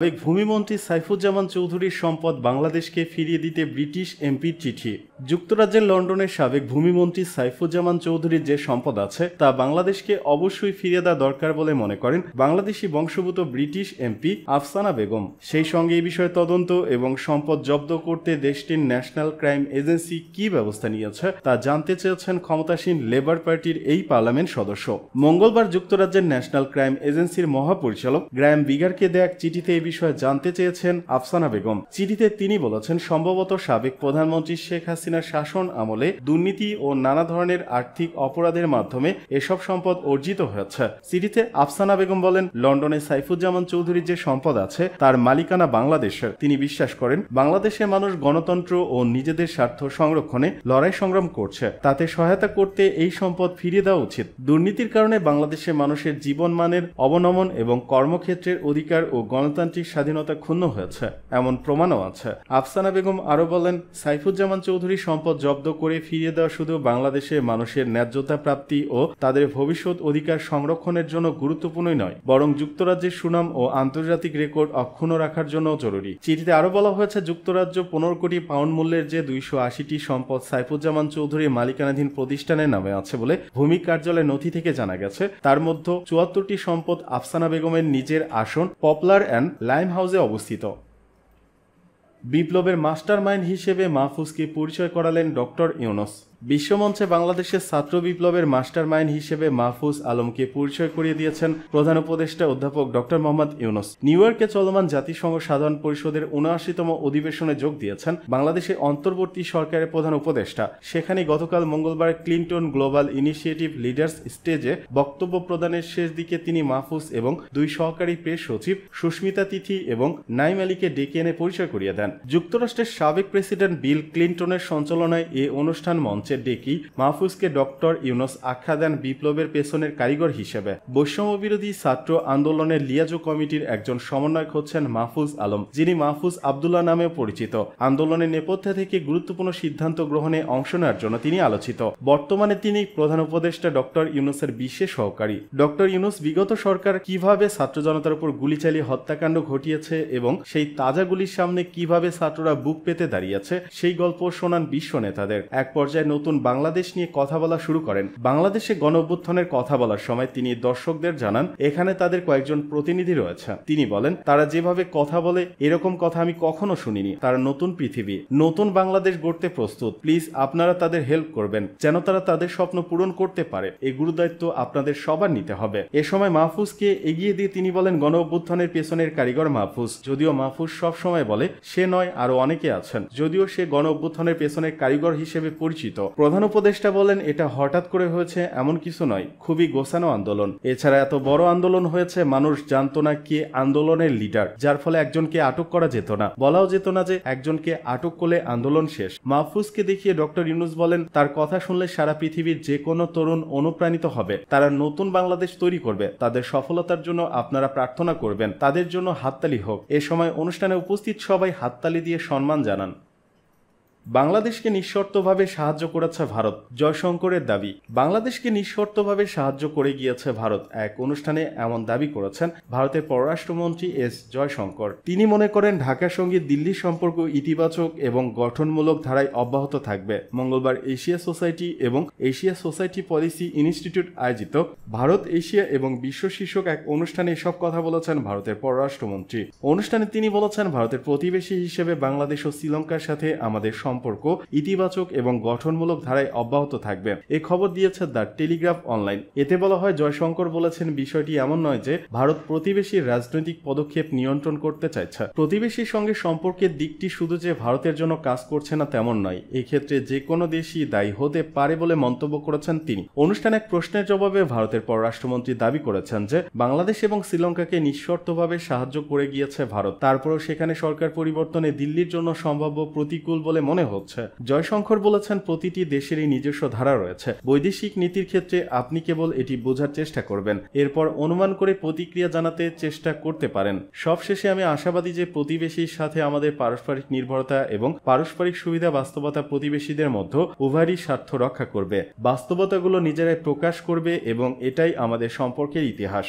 সাবেক ভূমিমন্ত্রী সাইফুজ্জামান চৌধুরীর সম্পদ বাংলাদেশকে ফিরিয়ে দিতে ব্রিটিশ এমপির চিঠি যুক্তরাজ্যের লন্ডনের সাবেক ভূমিমন্ত্রী সাইফুজ্জামান চৌধুরীর যে সম্পদ আছে তা বাংলাদেশকে অবশ্যই ফিরিয়ে দেওয়া দরকার বলে মনে করেন বাংলাদেশি বংশভূত ব্রিটিশ এমপি আফসানা বেগম সেই সঙ্গে এই বিষয়ে তদন্ত এবং সম্পদ জব্দ করতে দেশটির ন্যাশনাল ক্রাইম এজেন্সি কি ব্যবস্থা নিয়েছে তা জানতে চেয়েছেন ক্ষমতাসীন লেবার পার্টির এই পার্লামেন্ট সদস্য মঙ্গলবার যুক্তরাজ্যের ন্যাশনাল ক্রাইম এজেন্সির মহাপরিচালক গ্রাম বিগারকে দেয়া এক চিঠিতে এই বিষয়ে জানতে চেয়েছেন আফসানা বেগম চিঠিতে তিনি বলেছেন সম্ভবত সাবেক প্রধানমন্ত্রী শেখ হাসিনার শাসন আমলে দুর্নীতি ও নানা ধরনের আর্থিক অপরাধের মাধ্যমে এসব সম্পদ অর্জিত হয়েছে চিঠিতে আফসানা বেগম বলেন লন্ডনে সাইফুজ্জামান চৌধুরীর যে সম্পদ আছে তার মালিকানা বাংলাদেশের তিনি বিশ্বাস করেন বাংলাদেশের মানুষ গণতন্ত্র ও নিজেদের স্বার্থ সংরক্ষণে লড়াই সংগ্রাম করছে তাতে সহায়তা করতে এই সম্পদ ফিরিয়ে দেওয়া উচিত দুর্নীতির কারণে বাংলাদেশের মানুষের জীবনমানের অবনমন এবং কর্মক্ষেত্রের অধিকার ও গণতান্ত্রিক রাজনৈতিক স্বাধীনতা ক্ষুণ্ণ হয়েছে এমন প্রমাণও আছে আফসানা বেগম আরও বলেন সাইফুজ্জামান চৌধুরী সম্পদ জব্দ করে ফিরিয়ে দেওয়া শুধু বাংলাদেশে মানুষের ন্যায্যতা প্রাপ্তি ও তাদের ভবিষ্যৎ অধিকার সংরক্ষণের জন্য গুরুত্বপূর্ণই নয় বরং যুক্তরাজ্যের সুনাম ও আন্তর্জাতিক রেকর্ড অক্ষুণ্ণ রাখার জন্য জরুরি চিঠিতে আরও বলা হয়েছে যুক্তরাজ্য পনেরো কোটি পাউন্ড মূল্যের যে দুইশো আশিটি সম্পদ সাইফুজ্জামান চৌধুরীর মালিকানাধীন প্রতিষ্ঠানের নামে আছে বলে ভূমি কার্যালয়ের নথি থেকে জানা গেছে তার মধ্যে চুয়াত্তরটি সম্পদ আফসানা বেগমের নিজের আসন পপলার অ্যান্ড লাইম হাউসে অবস্থিত বিপ্লবের মাস্টার মাইন্ড হিসেবে মাহফুজকে পরিচয় করালেন ডক্টর ইউনস বিশ্বমঞ্চে বাংলাদেশের ছাত্র বিপ্লবের মাস্টার মাইন্ড হিসেবে মাহফুজ আলমকে পরিচয় করিয়ে দিয়েছেন প্রধান উপদেষ্টা অধ্যাপক ডক্টর মোহাম্মদ ইউনুস নিউ ইয়র্কে চলমান জাতিসংঘ সাধারণ পরিষদের উনআশিতম অধিবেশনে যোগ দিয়েছেন বাংলাদেশের অন্তর্বর্তী সরকারের প্রধান উপদেষ্টা সেখানে গতকাল মঙ্গলবার ক্লিন্টন গ্লোবাল ইনিশিয়েটিভ লিডার্স স্টেজে বক্তব্য প্রদানের শেষ দিকে তিনি মাহফুজ এবং দুই সহকারী প্রেস সচিব সুস্মিতা তিথি এবং নাইম আলীকে ডেকে এনে পরিচয় করিয়ে দেন যুক্তরাষ্ট্রের সাবেক প্রেসিডেন্ট বিল ক্লিন্টনের সঞ্চালনায় এ অনুষ্ঠান মঞ্চ মঞ্চে ডেকি মাহফুজকে ডক্টর ইউনুস আখ্যা দেন বিপ্লবের পেছনের কারিগর হিসেবে বৈষম্য বিরোধী ছাত্র আন্দোলনের লিয়াজু কমিটির একজন সমন্বয়ক হচ্ছেন মাহফুজ আলম যিনি মাহফুজ আবদুল্লাহ নামে পরিচিত আন্দোলনের নেপথ্যে থেকে গুরুত্বপূর্ণ সিদ্ধান্ত গ্রহণে অংশ নেওয়ার জন্য তিনি আলোচিত বর্তমানে তিনি প্রধান উপদেষ্টা ডক্টর ইউনুসের বিশেষ সহকারী ডক্টর ইউনুস বিগত সরকার কিভাবে ছাত্র জনতার উপর গুলি চালিয়ে হত্যাকাণ্ড ঘটিয়েছে এবং সেই তাজা গুলির সামনে কিভাবে ছাত্ররা বুক পেতে দাঁড়িয়েছে সেই গল্প শোনান বিশ্ব নেতাদের এক পর্যায়ে নতুন বাংলাদেশ নিয়ে কথা বলা শুরু করেন বাংলাদেশে গণঅভ্যুত্থানের কথা বলার সময় তিনি দর্শকদের জানান এখানে তাদের কয়েকজন প্রতিনিধি রয়েছে তিনি বলেন তারা যেভাবে কথা বলে এরকম কথা আমি কখনো শুনিনি তারা নতুন পৃথিবী নতুন বাংলাদেশ গড়তে প্রস্তুত প্লিজ আপনারা তাদের হেল্প করবেন যেন তারা তাদের স্বপ্ন পূরণ করতে পারে এই গুরুদায়িত্ব আপনাদের সবার নিতে হবে এ সময় মাহফুজকে এগিয়ে দিয়ে তিনি বলেন গণঅভ্যুত্থানের পেছনের কারিগর মাহফুজ যদিও মাহফুজ সব সময় বলে সে নয় আরো অনেকে আছেন যদিও সে গণঅভ্যুত্থানের পেছনের কারিগর হিসেবে পরিচিত প্রধান উপদেষ্টা বলেন এটা হঠাৎ করে হয়েছে এমন কিছু নয় খুবই গোছানো আন্দোলন এছাড়া এত বড় আন্দোলন হয়েছে মানুষ জানতো না কে আন্দোলনের লিডার যার ফলে একজনকে আটক করা যেত না বলাও যেত না যে একজনকে আটক করলে আন্দোলন শেষ মাহফুজকে দেখিয়ে ডক্টর ইউনুস বলেন তার কথা শুনলে সারা পৃথিবীর যে কোনো তরুণ অনুপ্রাণিত হবে তারা নতুন বাংলাদেশ তৈরি করবে তাদের সফলতার জন্য আপনারা প্রার্থনা করবেন তাদের জন্য হাততালি হোক এ সময় অনুষ্ঠানে উপস্থিত সবাই হাততালি দিয়ে সম্মান জানান বাংলাদেশকে নিঃশর্তভাবে সাহায্য করেছে ভারত জয়শঙ্করের দাবি বাংলাদেশকে নিঃশর্তভাবে সাহায্য করে গিয়েছে ভারত এক অনুষ্ঠানে এমন দাবি করেছেন ভারতের পররাষ্ট্রমন্ত্রী এস জয়শঙ্কর তিনি মনে করেন ঢাকার সঙ্গে দিল্লির সম্পর্ক ইতিবাচক এবং গঠনমূলক ধারায় অব্যাহত থাকবে মঙ্গলবার এশিয়া সোসাইটি এবং এশিয়া সোসাইটি পলিসি ইনস্টিটিউট আয়োজিত ভারত এশিয়া এবং বিশ্ব শীর্ষক এক অনুষ্ঠানে এসব কথা বলেছেন ভারতের পররাষ্ট্রমন্ত্রী অনুষ্ঠানে তিনি বলেছেন ভারতের প্রতিবেশী হিসেবে বাংলাদেশ ও শ্রীলঙ্কার সাথে আমাদের সম্পর্ক ইতিবাচক এবং গঠনমূলক ধারায় অব্যাহত থাকবে এ খবর দিয়েছে দ্য টেলিগ্রাফ অনলাইন এতে বলা হয় জয়শঙ্কর বলেছেন বিষয়টি এমন নয় যে ভারত প্রতিবেশীর রাজনৈতিক পদক্ষেপ নিয়ন্ত্রণ করতে চাইছে প্রতিবেশীর সঙ্গে সম্পর্কের দিকটি শুধু যে ভারতের জন্য কাজ করছে না তেমন নয় এক্ষেত্রে যে কোনো দেশই দায়ী হতে পারে বলে মন্তব্য করেছেন তিনি অনুষ্ঠান এক প্রশ্নের জবাবে ভারতের পররাষ্ট্রমন্ত্রী দাবি করেছেন যে বাংলাদেশ এবং শ্রীলঙ্কাকে নিঃশর্তভাবে সাহায্য করে গিয়েছে ভারত তারপরেও সেখানে সরকার পরিবর্তনে দিল্লির জন্য সম্ভাব্য প্রতিকূল বলে মনে মনে হচ্ছে জয়শঙ্কর বলেছেন প্রতিটি দেশেরই নিজস্ব ধারা রয়েছে বৈদেশিক নীতির ক্ষেত্রে আপনি কেবল এটি বোঝার চেষ্টা করবেন এরপর অনুমান করে প্রতিক্রিয়া জানাতে চেষ্টা করতে পারেন সবশেষে আমি আশাবাদী যে প্রতিবেশীর সাথে আমাদের পারস্পরিক নির্ভরতা এবং পারস্পরিক সুবিধা বাস্তবতা প্রতিবেশীদের মধ্যে উভয়েরই স্বার্থ রক্ষা করবে বাস্তবতাগুলো নিজেরাই প্রকাশ করবে এবং এটাই আমাদের সম্পর্কের ইতিহাস